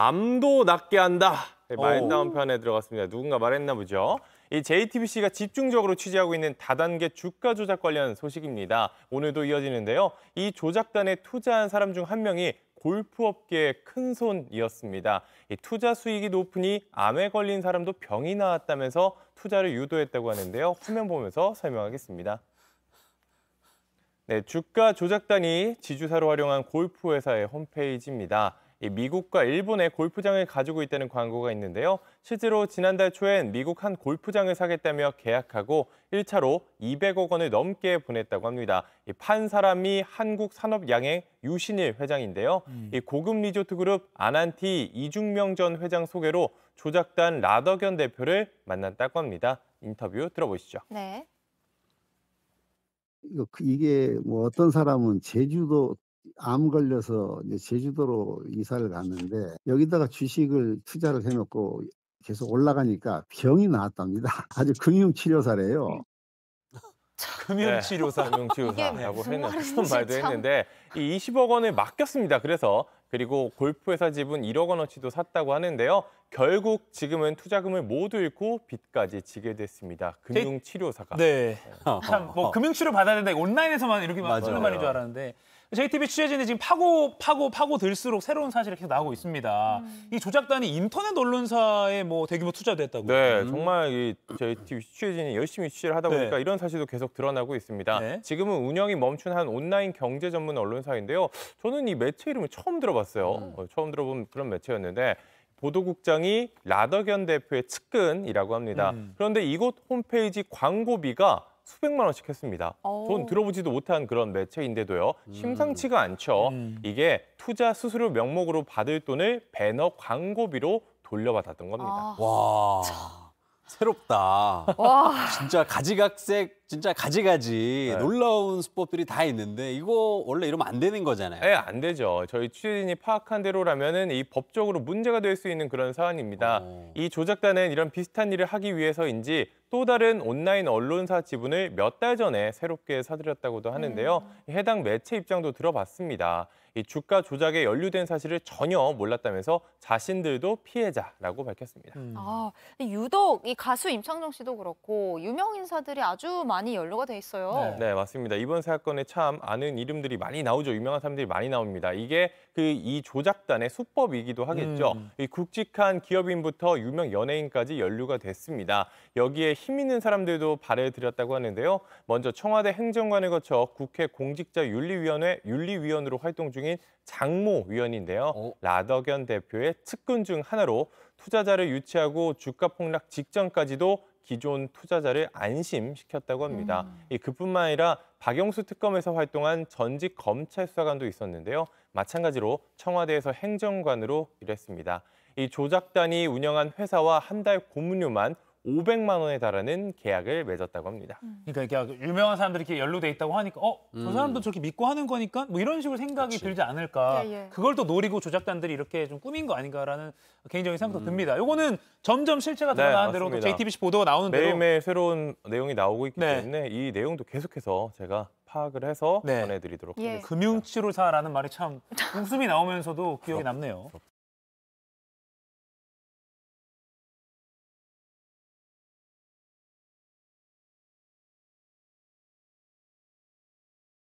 암도 낫게 한다. 말다운 네, 어. 편에 들어갔습니다. 누군가 말했나 보죠. 이 JTBC가 집중적으로 취재하고 있는 다단계 주가 조작 관련 소식입니다. 오늘도 이어지는데요. 이 조작단에 투자한 사람 중 한 명이 골프업계의 큰 손이었습니다. 투자 수익이 높으니 암에 걸린 사람도 병이 나왔다면서 투자를 유도했다고 하는데요. 화면 보면서 설명하겠습니다. 네, 주가 조작단이 지주사로 활용한 골프 회사의 홈페이지입니다. 미국과 일본의 골프장을 가지고 있다는 광고가 있는데요. 실제로 지난달 초엔 미국 한 골프장을 사겠다며 계약하고 1차로 200억 원을 넘게 보냈다고 합니다. 판 사람이 한국산업양행 유신일 회장인데요. 음. 고급 리조트 그룹 아난티 이중명 전 회장 소개로 조작단 라더견 대표를 만났다고 합니다. 인터뷰 들어보시죠. 네. 그 이게 뭐 어떤 사람은 제주도 암 걸려서 이제 제주도로 이사를 갔는데 여기다가 주식을 투자를 해놓고 계속 올라가니까 병이 나왔답니다. 아주 금융치료사래요. 음. 네. 금융치료사, 금융치료사라고 했는 그런 말도 참... 했는데 이 20억 원에 맡겼습니다. 그래서 그리고 골프회사 지분 1억 원어치도 샀다고 하는데요. 결국 지금은 투자금을 모두 잃고 빚까지 지게 됐습니다. 금융치료사가. 네. 어. 참뭐 금융치료 받아야 된다. 온라인에서만 이렇게 맞는 말인 줄 알았는데 JTBC 취재진이 지금 파고 파고 파고 들수록 새로운 사실이 계속 나오고 있습니다. 음. 이 조작단이 인터넷 언론사에 뭐 대규모 투자도 했다고요. 네, 음. 정말 이 JTBC 취재진이 열심히 취재를 하다 보니까 네. 이런 사실도 계속 드러나고 있습니다. 네. 지금은 운영이 멈춘 한 온라인 경제 전문 언론사인데요. 저는 이 매체 이름을 처음 들어봤어요. 음. 어, 처음 들어본 그런 매체였는데 보도국장이 라더견 대표의 측근이라고 합니다. 음. 그런데 이곳 홈페이지 광고비가 수백만 원씩 했습니다. 오. 전 어. 들어보지도 못한 그런 매체인데도요. 음. 심상치가 않죠. 음. 이게 투자 수수료 명목으로 받을 돈을 배너 광고비로 돌려받았던 겁니다. 아. 와. 새롭다. 와. 진짜 가지각색 진짜 가지가지 네. 놀라운 수법들이 다 있는데 이거 원래 이러면 안 되는 거잖아요. 네, 안 되죠. 저희 취재진이 파악한 대로라면이 법적으로 문제가 될 수 있는 그런 사안입니다. 오. 어. 이 조작단은 이런 비슷한 일을 하기 위해서인지 또 다른 온라인 언론사 지분을 몇 달 전에 새롭게 사들였다고도 하는데요. 음. 해당 매체 입장도 들어봤습니다. 이 주가 조작에 연루된 사실을 전혀 몰랐다면서 자신들도 피해자라고 밝혔습니다. 음. 아, 유독 이 가수 임창정 씨도 그렇고 유명 인사들이 아주 많이 많이 연루가 돼 있어요. 네. 네, 맞습니다. 이번 사건에 참 아는 이름들이 많이 나오죠. 유명한 사람들이 많이 나옵니다. 이게 그 이 조작단의 수법이기도 하겠죠. 음. 이 굵직한 기업인부터 유명 연예인까지 연루가 됐습니다. 여기에 힘 있는 사람들도 발을 들였다고 하는데요. 먼저 청와대 행정관을 거쳐 국회 공직자윤리위원회 윤리위원으로 활동 중인 장모 위원인데요. 어? 라덕연 대표의 측근 중 하나로 투자자를 유치하고 주가 폭락 직전까지도 기존 투자자를 안심시켰다고 합니다. 음. 그뿐만 아니라 박영수 특검에서 활동한 전직 검찰 수사관도 있었는데요. 마찬가지로 청와대에서 행정관으로 일했습니다. 이 조작단이 운영한 회사와 한 달 고문료만 500만 원에 달하는 계약을 맺었다고 합니다. 음. 그러니까 이렇게 유명한 사람들이 이렇게 연루돼 있다고 하니까 어, 저 음. 사람도 저렇게 믿고 하는 거니까 뭐 이런 식으로 생각이 그치. 들지 않을까. 예, 예. 그걸 또 노리고 조작단들이 이렇게 좀 꾸민 거 아닌가라는 개인적인 생각도 음. 듭니다. 요거는 점점 실체가 네, 드러나는 대로 또 JTBC 보도가 나오는 대로 매일매일 새로운 내용이 나오고 있기 네. 때문에 이 내용도 계속해서 제가 파악을 해서 네. 전해드리도록 예. 하겠습니다. 금융치료사라는 말이 참 웃음이 나오면서도 기억에 남네요.